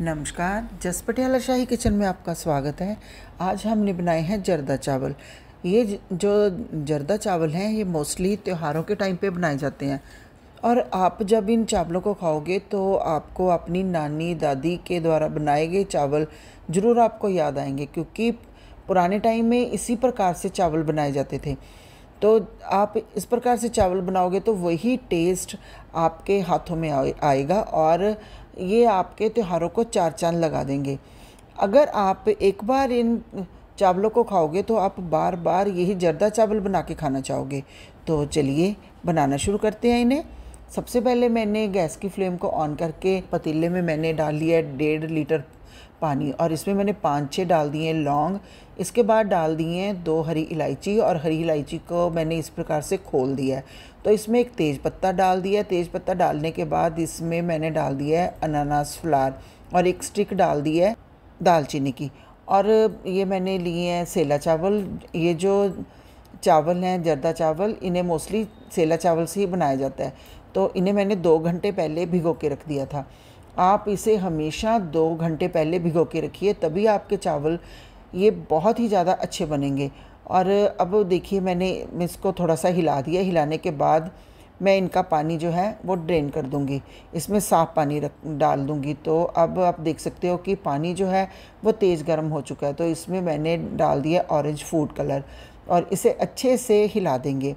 नमस्कार जस पटियाला शाही किचन में आपका स्वागत है आज हमने बनाए हैं जर्दा चावल ये जो जर्दा चावल हैं ये मोस्टली त्योहारों के टाइम पे बनाए जाते हैं और आप जब इन चावलों को खाओगे तो आपको अपनी नानी दादी के द्वारा बनाए गए चावल ज़रूर आपको याद आएंगे क्योंकि पुराने टाइम में इसी प्रकार से चावल बनाए जाते थे तो आप इस प्रकार से चावल बनाओगे तो वही टेस्ट आपके हाथों में आएगा और ये आपके त्योहारों को चार चांद लगा देंगे अगर आप एक बार इन चावलों को खाओगे तो आप बार बार यही जर्दा चावल बना के खाना चाहोगे तो चलिए बनाना शुरू करते हैं इन्हें सबसे पहले मैंने गैस की फ्लेम को ऑन करके पतीले में मैंने डाल लिया डेढ़ लीटर पानी और इसमें मैंने पाँच छः डाल दिए लौंग इसके बाद डाल दिए हैं दो हरी इलायची और हरी इलायची को मैंने इस प्रकार से खोल दिया है तो इसमें एक तेज़ पत्ता डाल दिया तेज़ पत्ता डालने के बाद इसमें मैंने डाल दिया है अनानास फ्लार और एक स्टिक डाल दी है दालचीनी की और ये मैंने लिए हैं सेला चावल ये जो चावल हैं जर्दा चावल इन्हें मोस्टली सेला चावल से ही बनाया जाता है तो इन्हें मैंने दो घंटे पहले भिगो के रख दिया था आप इसे हमेशा दो घंटे पहले भिगो के रखिए तभी आपके चावल ये बहुत ही ज़्यादा अच्छे बनेंगे और अब देखिए मैंने इसको थोड़ा सा हिला दिया हिलाने के बाद मैं इनका पानी जो है वो ड्रेन कर दूंगी इसमें साफ़ पानी रख डाल दूंगी तो अब आप देख सकते हो कि पानी जो है वो तेज़ गर्म हो चुका है तो इसमें मैंने डाल दिया ऑरेंज फूड कलर और इसे अच्छे से हिला देंगे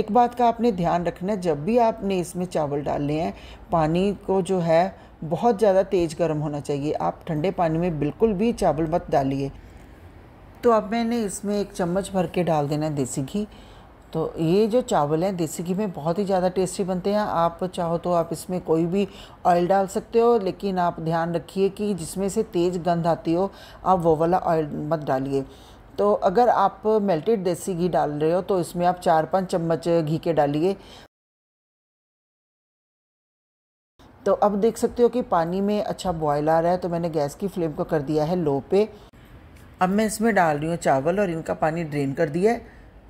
एक बात का आपने ध्यान रखना है जब भी आपने इसमें चावल डालने हैं पानी को जो है बहुत ज़्यादा तेज़ गर्म होना चाहिए आप ठंडे पानी में बिल्कुल भी चावल मत डालिए तो अब मैंने इसमें एक चम्मच भर के डाल देना है देसी घी तो ये जो चावल हैं देसी घी में बहुत ही ज़्यादा टेस्टी बनते हैं आप चाहो तो आप इसमें कोई भी ऑयल डाल सकते हो लेकिन आप ध्यान रखिए कि जिसमें से तेज़ गंध आती हो आप वो वाला ऑयल मत डालिए तो अगर आप मेल्टेड देसी घी डाल रहे हो तो इसमें आप चार पाँच चम्मच घी के डालिए तो अब देख सकते हो कि पानी में अच्छा बॉयल आ रहा है तो मैंने गैस की फ्लेम को कर दिया है लो पे अब मैं इसमें डाल रही हूँ चावल और इनका पानी ड्रेन कर दिया है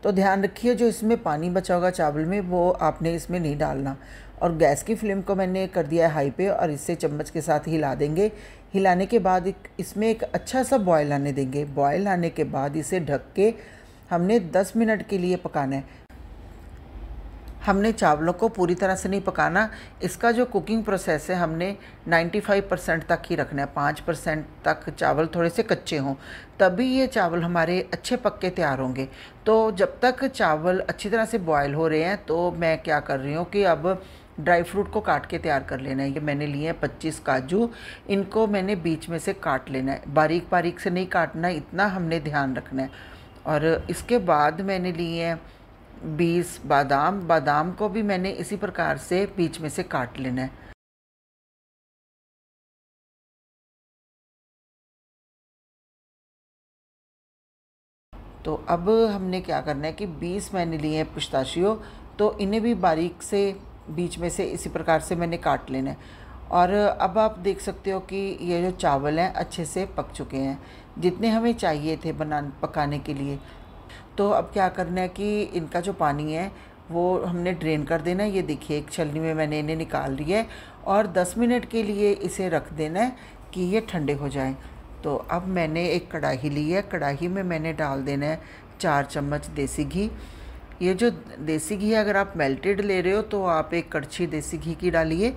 तो ध्यान रखिए जो इसमें पानी बचा होगा चावल में वो आपने इसमें नहीं डालना और गैस की फ्लेम को मैंने कर दिया है हाई पे और इससे चम्मच के साथ हिला देंगे हिलाने के बाद इसमें एक अच्छा सा बॉयल आने देंगे बॉयल आने के बाद इसे ढक के हमने 10 मिनट के लिए पकाना है हमने चावलों को पूरी तरह से नहीं पकाना इसका जो कुकिंग प्रोसेस है हमने 95 परसेंट तक ही रखना है पाँच परसेंट तक चावल थोड़े से कच्चे हों तभी ये चावल हमारे अच्छे पक्के तैयार होंगे तो जब तक चावल अच्छी तरह से बॉयल हो रहे हैं तो मैं क्या कर रही हूँ कि अब ड्राई फ्रूट को काट के तैयार कर लेना है ये मैंने लिए हैं पच्चीस काजू इनको मैंने बीच में से काट लेना है बारीक बारीक से नहीं काटना इतना हमने ध्यान रखना है और इसके बाद मैंने लिए हैं बीस बादाम बादाम को भी मैंने इसी प्रकार से बीच में से काट लेना है तो अब हमने क्या करना है कि बीस मैंने लिए हैं पिस्ताशियों तो इन्हें भी बारीक से बीच में से इसी प्रकार से मैंने काट लेना है और अब आप देख सकते हो कि ये जो चावल हैं अच्छे से पक चुके हैं जितने हमें चाहिए थे बना पकाने के लिए तो अब क्या करना है कि इनका जो पानी है वो हमने ड्रेन कर देना है ये देखिए एक छलनी में मैंने इन्हें निकाल रही है और 10 मिनट के लिए इसे रख देना है कि ये ठंडे हो जाएं तो अब मैंने एक कढ़ाई ली है कढ़ाई में मैंने डाल देना है चार चम्मच देसी घी ये जो देसी घी अगर आप मेल्टेड ले रहे हो तो आप एक कड़छी देसी घी की डालिए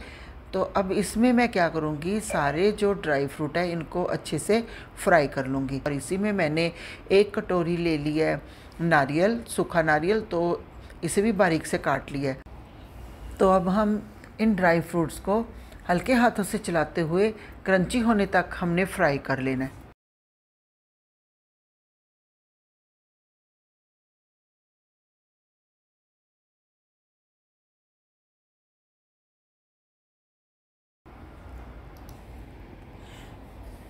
तो अब इसमें मैं क्या करूँगी सारे जो ड्राई फ्रूट है इनको अच्छे से फ्राई कर लूँगी और इसी में मैंने एक कटोरी ले ली है नारियल सूखा नारियल तो इसे भी बारीक से काट लिया है तो अब हम इन ड्राई फ्रूट्स को हल्के हाथों से चलाते हुए क्रंची होने तक हमने फ्राई कर लेना है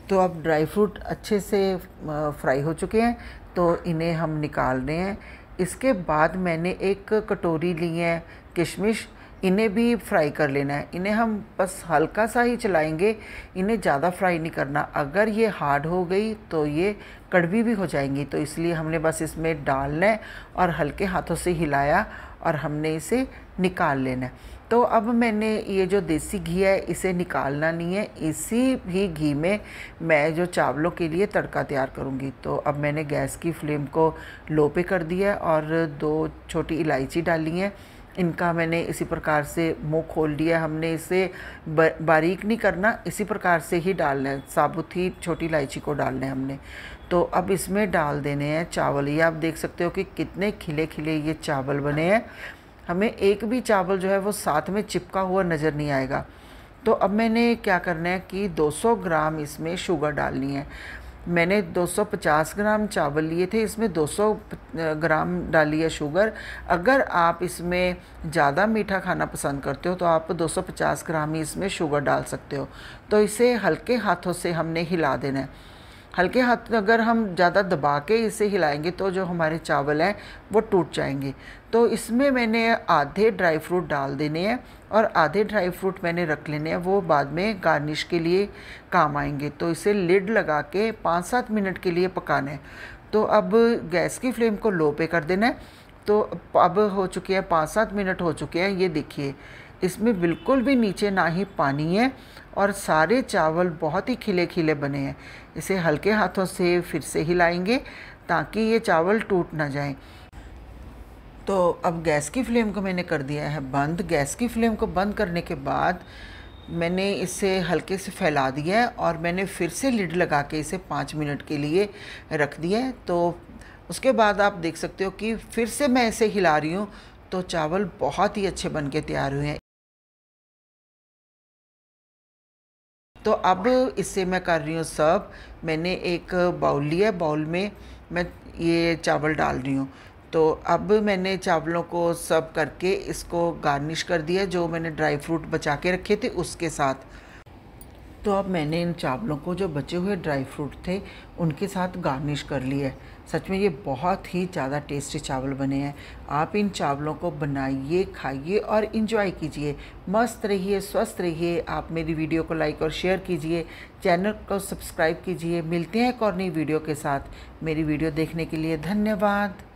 तो अब ड्राई फ्रूट अच्छे से फ्राई हो चुके हैं तो इन्हें हम निकाल रहे हैं इसके बाद मैंने एक कटोरी ली है किशमिश इन्हें भी फ्राई कर लेना है इन्हें हम बस हल्का सा ही चलाएंगे इन्हें ज़्यादा फ्राई नहीं करना अगर ये हार्ड हो गई तो ये कड़वी भी हो जाएंगी तो इसलिए हमने बस इसमें डालना है और हल्के हाथों से हिलाया और हमने इसे निकाल लेना है तो अब मैंने ये जो देसी घी है इसे निकालना नहीं है इसी भी घी में मैं जो चावलों के लिए तड़का तैयार करूँगी तो अब मैंने गैस की फ्लेम को लो पे कर दिया है और दो छोटी इलायची डाली है इनका मैंने इसी प्रकार से मुँह खोल दिया हमने इसे बारीक नहीं करना इसी प्रकार से ही डालना है साबुत ही छोटी इलायची को डालना है हमने तो अब इसमें डाल देने हैं चावल ये आप देख सकते हो कि कितने खिले खिले ये चावल बने हैं हमें एक भी चावल जो है वो साथ में चिपका हुआ नज़र नहीं आएगा तो अब मैंने क्या करना है कि 200 ग्राम इसमें शुगर डालनी है मैंने 250 ग्राम चावल लिए थे इसमें 200 ग्राम डाली है शुगर अगर आप इसमें ज़्यादा मीठा खाना पसंद करते हो तो आप 250 ग्राम ही इसमें शुगर डाल सकते हो तो इसे हल्के हाथों से हमने हिला देना है हल्के हाथ अगर हम ज़्यादा दबा के इसे हिलाएंगे तो जो हमारे चावल हैं वो टूट जाएंगे तो इसमें मैंने आधे ड्राई फ्रूट डाल देने हैं और आधे ड्राई फ्रूट मैंने रख लेने हैं वो बाद में गार्निश के लिए काम आएंगे तो इसे लिड लगा के पाँच सात मिनट के लिए पकाना है तो अब गैस की फ्लेम को लो पे कर देना है तो अब हो चुके हैं पाँच सात मिनट हो चुके हैं ये देखिए इसमें बिल्कुल भी नीचे ना ही पानी है और सारे चावल बहुत ही खिले खिले बने हैं इसे हल्के हाथों से फिर से हिलाएंगे ताकि ये चावल टूट ना जाए तो अब गैस की फ्लेम को मैंने कर दिया है बंद गैस की फ्लेम को बंद करने के बाद मैंने इसे हल्के से फैला दिया है और मैंने फिर से लिड लगा के इसे पाँच मिनट के लिए रख दिया है तो उसके बाद आप देख सकते हो कि फिर से मैं इसे हिला रही हूँ तो चावल बहुत ही अच्छे बन के तैयार हुए हैं तो अब इसे मैं कर रही हूँ सर्व मैंने एक बाउल लिया है बाउल में मैं ये चावल डाल रही हूँ तो अब मैंने चावलों को सर्व करके इसको गार्निश कर दिया जो मैंने ड्राई फ्रूट बचा के रखे थे उसके साथ तो अब मैंने इन चावलों को जो बचे हुए ड्राई फ्रूट थे उनके साथ गार्निश कर लिया है सच में ये बहुत ही ज़्यादा टेस्टी चावल बने हैं आप इन चावलों को बनाइए खाइए और इन्जॉय कीजिए मस्त रहिए स्वस्थ रहिए आप मेरी वीडियो को लाइक और शेयर कीजिए चैनल को सब्सक्राइब कीजिए मिलते हैं एक और नई वीडियो के साथ मेरी वीडियो देखने के लिए धन्यवाद